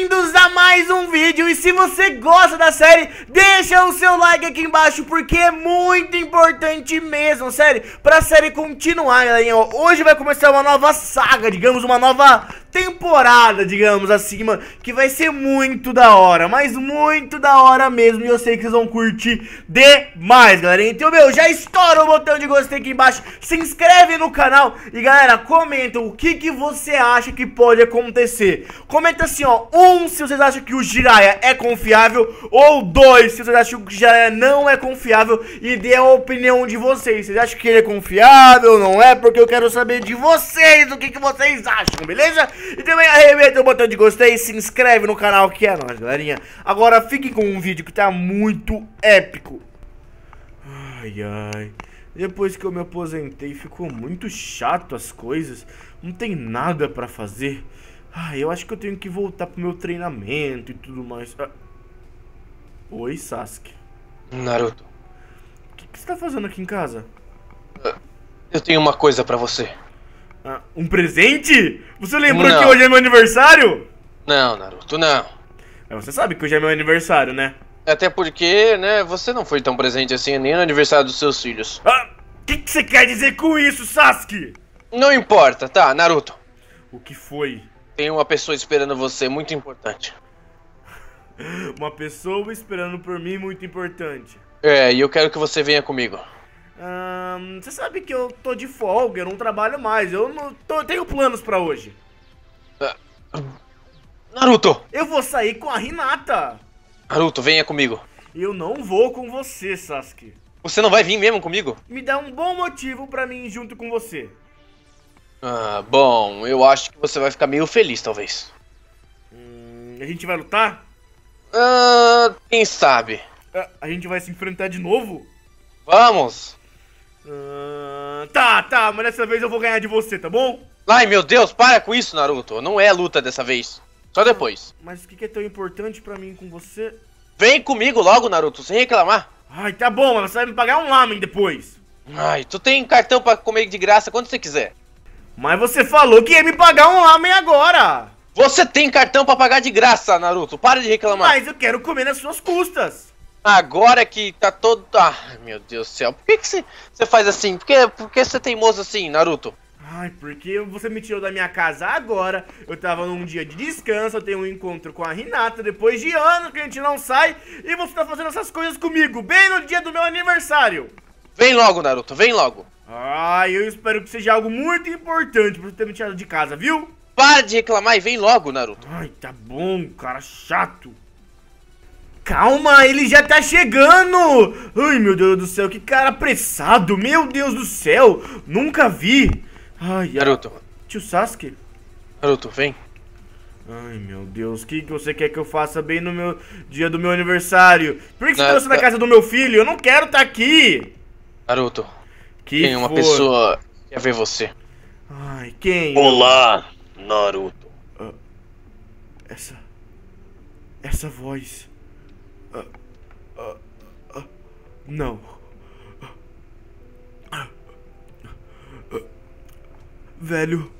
Bem-vindos a mais um vídeo e se você gosta da série, deixa o seu like aqui embaixo porque é muito importante mesmo, sério, pra série continuar, galerinha. Hoje vai começar uma nova saga, digamos, uma nova temporada, digamos assim, mano, que vai ser muito da hora, mas muito da hora mesmo, e eu sei que vocês vão curtir demais, galera. Então, meu, já estoura o botão de gostei aqui embaixo, se inscreve no canal e, galera, comenta o que, que você acha que pode acontecer. Comenta assim, ó, um, se vocês acham que o Jiraya é confiável, ou dois, se vocês acham que o Jiraya não é confiável, e dê a opinião de vocês. Vocês acham que ele é confiável, não é? Porque eu quero saber de vocês o que, que vocês acham, beleza? E também arrebenta o botão de gostei, se inscreve no canal que é nóis, galerinha. Agora fique com um vídeo que tá muito épico. Ai, ai. Depois que eu me aposentei, ficou muito chato as coisas. Não tem nada pra fazer. Ai, eu acho que eu tenho que voltar pro meu treinamento e tudo mais. Ah. Oi, Sasuke. Naruto. O que, que você tá fazendo aqui em casa? Eu tenho uma coisa pra você. Ah, um presente? Você lembrou não. que hoje é meu aniversário? Não, Naruto, não. Mas você sabe que hoje é meu aniversário, né? Até porque, né, você não foi tão presente assim nem no aniversário dos seus filhos. Ah, o que, que você quer dizer com isso, Sasuke? Não importa, tá, Naruto. O que foi? Tem uma pessoa esperando você, muito importante. uma pessoa esperando por mim, muito importante. É, e eu quero que você venha comigo. Hum, você sabe que eu tô de folga, eu não trabalho mais. Eu não tô, tenho planos para hoje. Ah. Naruto! Eu vou sair com a Hinata! Naruto, venha comigo. Eu não vou com você, Sasuke. Você não vai vir mesmo comigo? Me dá um bom motivo para mim ir junto com você. Ah, bom, eu acho que você vai ficar meio feliz, talvez. Hum, a gente vai lutar? Ah, quem sabe? A, ah, a gente vai se enfrentar de novo? Vamos! Ah, tá, tá, mas dessa vez eu vou ganhar de você, tá bom? Ai meu Deus, para com isso, Naruto. Não é luta dessa vez. Só depois. Ah, mas o que, que é tão importante pra mim com você? Vem comigo logo, Naruto, sem reclamar. Ai, tá bom, mas você vai me pagar um lamen depois. Ai, tu tem cartão pra comer de graça quando você quiser. Mas você falou que ia me pagar um lamen agora! Você tem cartão pra pagar de graça, Naruto. Para de reclamar. Mas eu quero comer nas suas custas. Agora que tá todo. Ah, meu Deus do céu. Por que você faz assim? Por que, você é teimoso assim, Naruto? Ai, porque você me tirou da minha casa agora. Eu tava num dia de descanso, eu tenho um encontro com a Renata depois de anos que a gente não sai e você tá fazendo essas coisas comigo, bem no dia do meu aniversário. Vem logo, Naruto, vem logo. Ai, eu espero que seja algo muito importante pra você ter me tirado de casa, viu? Para de reclamar e vem logo, Naruto. Ai, tá bom, cara chato. Calma, ele já tá chegando! Ai, meu Deus do céu, que cara apressado! Meu Deus do céu! Nunca vi! Ai, Naruto. Tio Sasuke? Naruto, vem. Ai, meu Deus, o que, que você quer que eu faça bem no meu dia do meu aniversário? Por que você na, trouxe na casa do meu filho? Eu não quero estar tá aqui! Naruto, que tem for... uma pessoa que quer ver você. Ai, quem? Olá, Naruto. Ah, essa... Essa voz... Não. Velho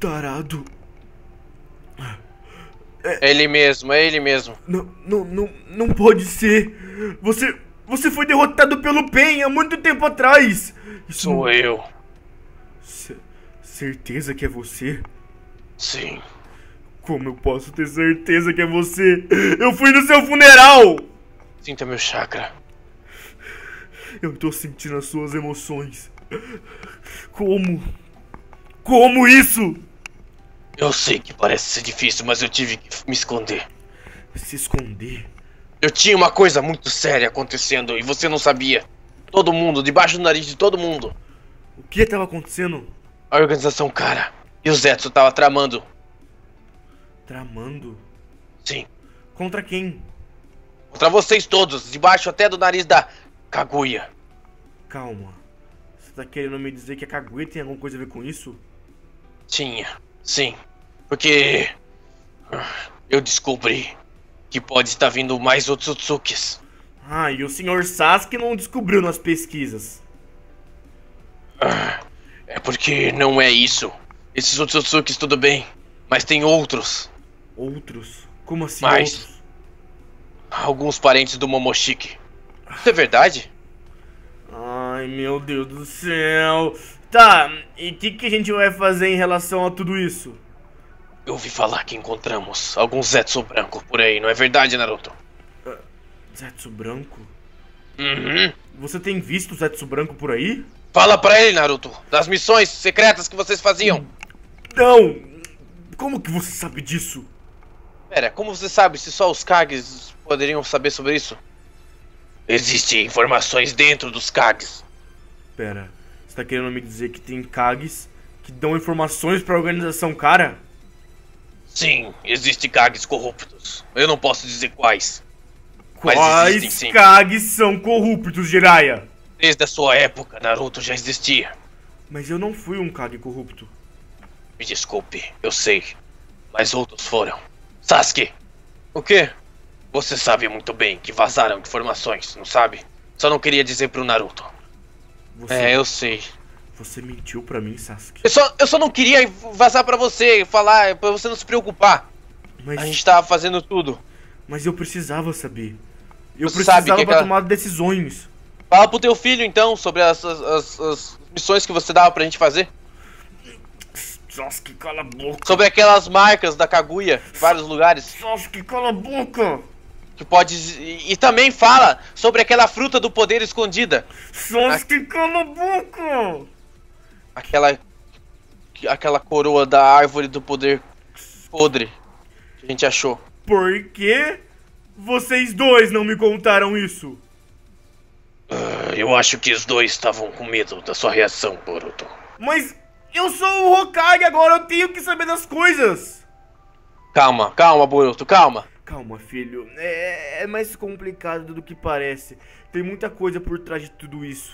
tarado. É ele mesmo, é ele mesmo. Não, não, não, não pode ser. Você, você foi derrotado pelo Pen há muito tempo atrás. Isso Sou não... eu. C certeza que é você? Sim. Como eu posso ter certeza que é você? Eu fui no seu funeral! Sinta meu chakra. Eu tô sentindo as suas emoções. Como? Como isso? Eu sei que parece ser difícil, mas eu tive que me esconder. Se esconder? Eu tinha uma coisa muito séria acontecendo e você não sabia. Todo mundo, debaixo do nariz de todo mundo. O que estava acontecendo? A organização, cara. E o Zetsu tava tramando Tramando? Sim. Contra quem? Contra vocês todos, debaixo até do nariz da Kaguya. Calma. Você tá querendo me dizer que a Kaguya tem alguma coisa a ver com isso? Tinha, sim. Porque. Ah, eu descobri que pode estar vindo mais Otsutsukis. Ah, e o senhor Sasuke não descobriu nas pesquisas. Ah, é porque não é isso. Esses Otsutsukis tudo bem, mas tem outros. Outros? Como assim Mas... outros? Alguns parentes do Momoshiki. Isso é verdade? Ai, meu Deus do céu. Tá, e o que, que a gente vai fazer em relação a tudo isso? Eu ouvi falar que encontramos algum Zetsu branco por aí, não é verdade, Naruto? Uh, Zetsu branco? Uhum. Você tem visto Zetsu branco por aí? Fala pra ele, Naruto, das missões secretas que vocês faziam. Não! Como que você sabe disso? Pera, como você sabe se só os Kags poderiam saber sobre isso? Existem informações dentro dos Kags. Pera, você tá querendo me dizer que tem Kags que dão informações pra organização, cara? Sim, existem Kags corruptos. Eu não posso dizer quais. Quais existem, Kags são corruptos, Jiraiya? Desde a sua época, Naruto já existia. Mas eu não fui um Kage corrupto. Me desculpe, eu sei. Mas outros foram. Sasuke, o quê? Você sabe muito bem que vazaram informações, não sabe? Só não queria dizer pro Naruto. Você, é, eu sei. Você mentiu pra mim, Sasuke. Eu só, eu só não queria vazar pra você, falar, pra você não se preocupar. Mas... A gente tava fazendo tudo. Mas eu precisava saber. Eu você precisava sabe que aquela... tomar decisões. Fala pro teu filho, então, sobre as, as, as, as missões que você dava pra gente fazer. Sasuke, cala a boca. Sobre aquelas marcas da Kaguya em vários lugares. Sasuke, cala a boca. que pode. E, e também fala sobre aquela fruta do poder escondida. Sasuke, a... cala a boca. Aquela. Aquela coroa da árvore do poder podre que a gente achou. Por que vocês dois não me contaram isso? Uh, eu acho que os dois estavam com medo da sua reação, Boruto. Mas eu sou o Hokage agora, eu tenho que saber das coisas! Calma, calma, Boruto, calma! Calma, filho. É, é, mais complicado do que parece. Tem muita coisa por trás de tudo isso.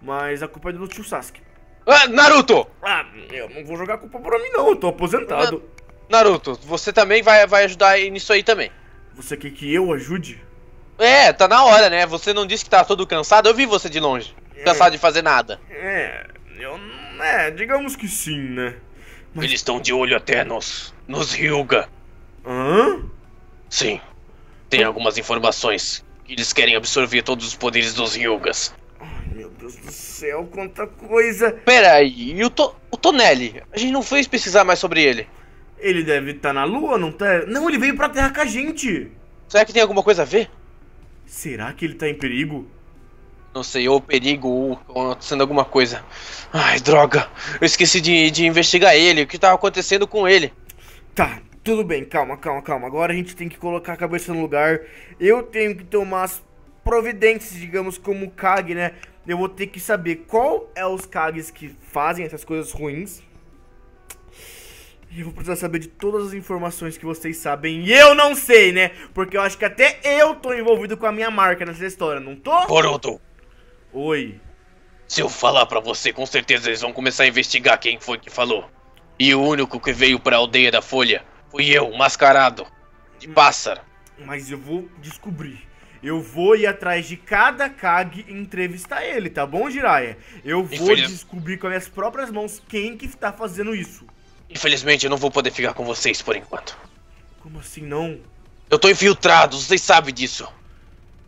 Mas a culpa é do tio Sasuke. Ah, Naruto! Ah, eu não vou jogar a culpa pra mim não, eu tô aposentado. Na Naruto, você também vai, vai ajudar nisso aí também. Você quer que eu ajude? É, tá na hora, né? Você não disse que tá todo cansado, eu vi você de longe. É, cansado de fazer nada. É, eu não é, digamos que sim, né? Mas... Eles estão de olho até nos. nos Ryuga. Hã? Sim. Tem algumas informações. Eles querem absorver todos os poderes dos Ryugas. Ai, meu Deus do céu, quanta coisa! Peraí, e o, to o Tonelli? A gente não fez pesquisar mais sobre ele. Ele deve estar tá na Lua, não tá? Não, ele veio pra Terra com a gente! Será que tem alguma coisa a ver? Será que ele tá em perigo? Não sei, ou perigo, ou, acontecendo alguma coisa. Ai, droga. Eu esqueci de, de investigar ele, o que estava acontecendo com ele. Tá, tudo bem, calma, calma, calma. Agora a gente tem que colocar a cabeça no lugar. Eu tenho que tomar as providências, digamos, como Kag, né? Eu vou ter que saber qual é os Kags que fazem essas coisas ruins. E eu vou precisar saber de todas as informações que vocês sabem. E eu não sei, né? Porque eu acho que até eu tô envolvido com a minha marca nessa história, não tô? Boruto. Oi. Se eu falar para você, com certeza eles vão começar a investigar quem foi que falou. E o único que veio para a aldeia da Folha fui eu, mascarado de hum. pássaro. Mas eu vou descobrir. Eu vou ir atrás de cada Kag e entrevistar ele, tá bom, Jiraiya? Eu vou Infeliz... descobrir com as minhas próprias mãos quem que tá fazendo isso. Infelizmente, eu não vou poder ficar com vocês por enquanto. Como assim não? Eu tô infiltrado, vocês sabem disso.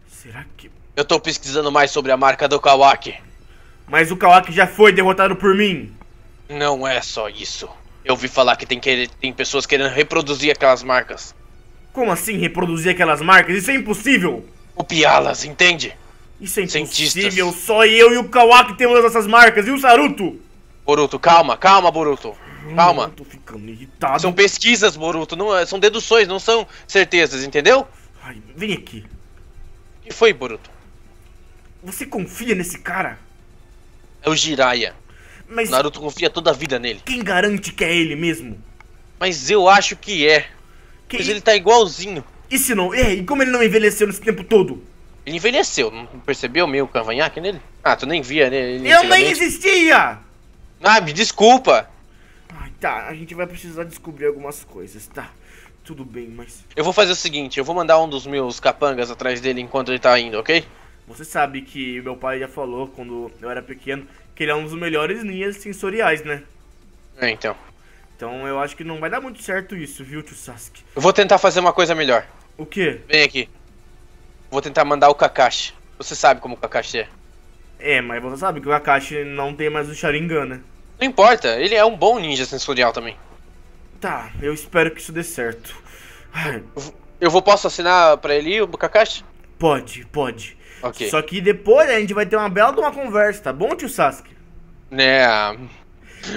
Será que eu tô pesquisando mais sobre a marca do Kawaki. Mas o Kawaki já foi derrotado por mim. Não é só isso. Eu ouvi falar que tem, que tem pessoas querendo reproduzir aquelas marcas. Como assim reproduzir aquelas marcas? Isso é impossível! Copiá-las, entende? Isso é impossível, Cientistas. só eu e o Kawaki temos essas marcas, e o Saruto? Boruto, calma, calma, Boruto. Hum, calma. Hum, tô ficando irritado. São pesquisas, Boruto, não, é, são deduções, não são certezas, entendeu? Ai, vem aqui. O que foi, Boruto? Você confia nesse cara? É o Jiraiya. Mas Naruto confia toda a vida nele. Quem garante que é ele mesmo? Mas eu acho que é. Que Mas ele tá igualzinho. E se não? e como ele não envelheceu nesse tempo todo? Ele envelheceu, não percebeu meio cavanhaque nele? Ah, tu nem via nele. Né, eu nem existia! Ah, me desculpa! Ai, tá, a gente vai precisar descobrir algumas coisas, tá? Tudo bem, mas. Eu vou fazer o seguinte: eu vou mandar um dos meus capangas atrás dele enquanto ele tá indo, ok? Você sabe que meu pai já falou quando eu era pequeno que ele é um dos melhores ninjas sensoriais, né? É, então. Então eu acho que não vai dar muito certo isso, viu, tio Sasuke? Eu vou tentar fazer uma coisa melhor. O quê? Vem aqui. Vou tentar mandar o Kakashi. Você sabe como o Kakashi é. É, mas você sabe que o Kakashi não tem mais o Sharingan, né? Não importa, ele é um bom ninja sensorial também. Tá, eu espero que isso dê certo. Eu vou posso assinar para ele o Kakashi? Pode, pode. Okay. Só que depois a gente vai ter uma bela de uma conversa, tá bom, tio Sasuke? É.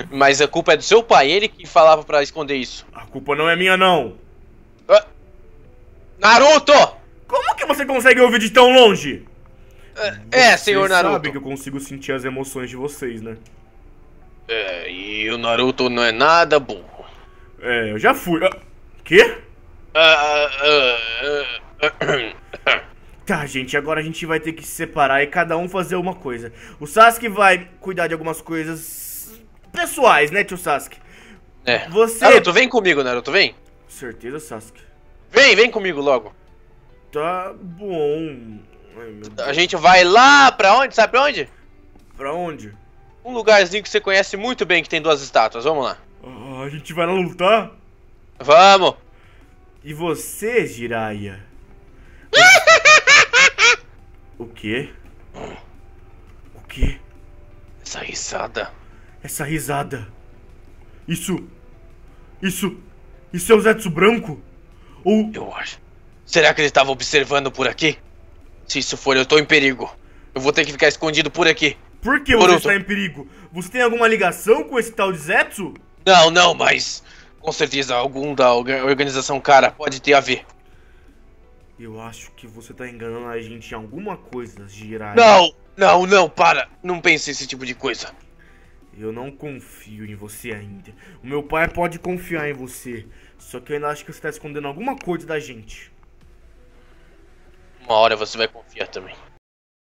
Mas a culpa é do seu pai, ele que falava para esconder isso. A culpa não é minha, não. Naruto! Como que você consegue ouvir de tão longe? É, é senhor Naruto. Você sabe que eu consigo sentir as emoções de vocês, né? É, e o Naruto não é nada burro. É, eu já fui. Ah, quê? Ah, ah, ah, ah, ah Tá, gente, agora a gente vai ter que se separar e cada um fazer uma coisa. O Sasuke vai cuidar de algumas coisas pessoais, né, tio Sasuke? É. Você... Naruto, vem comigo, Naruto, vem. Com certeza, Sasuke. Vem, vem comigo logo. Tá bom. Ai, a gente vai lá pra onde? Sabe pra onde? Pra onde? Um lugarzinho que você conhece muito bem, que tem duas estátuas. Vamos lá. Ah, a gente vai lá lutar? Vamos. E você, Jiraiya? O quê? O quê? Essa risada. Essa risada. Isso. Isso. Isso é o Zetsu Branco? Ou. Eu acho. Será que ele estava observando por aqui? Se isso for, eu estou em perigo. Eu vou ter que ficar escondido por aqui. Por que você está em perigo? Você tem alguma ligação com esse tal de Zetsu? Não, não, mas. Com certeza algum da organização cara pode ter a ver. Eu acho que você tá enganando a gente em alguma coisa de Não, não, não, para. Não pense esse tipo de coisa. Eu não confio em você ainda. O meu pai pode confiar em você. Só que eu ainda acho que você tá escondendo alguma coisa da gente. Uma hora você vai confiar também.